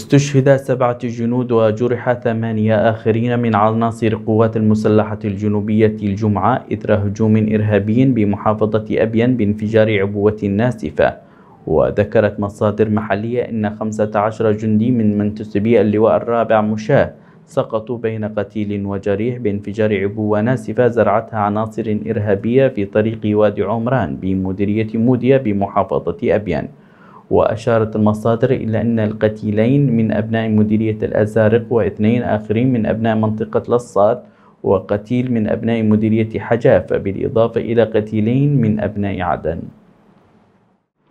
واستشهد سبعة جنود وجرح ثمانية آخرين من عناصر القوات المسلحة الجنوبية الجمعة إثر هجوم إرهابي بمحافظة أبين بانفجار عبوة ناسفة وذكرت مصادر محلية أن 15 جندي من منتسبي اللواء الرابع مشاة سقطوا بين قتيل وجريح بانفجار عبوة ناسفة زرعتها عناصر إرهابية في طريق وادي عمران بمديرية موديا بمحافظة أبيان وأشارت المصادر إلى أن القتيلين من أبناء مديرية الأزارق واثنين آخرين من أبناء منطقة لصات وقتيل من أبناء مديرية حجافة بالإضافة إلى قتيلين من أبناء عدن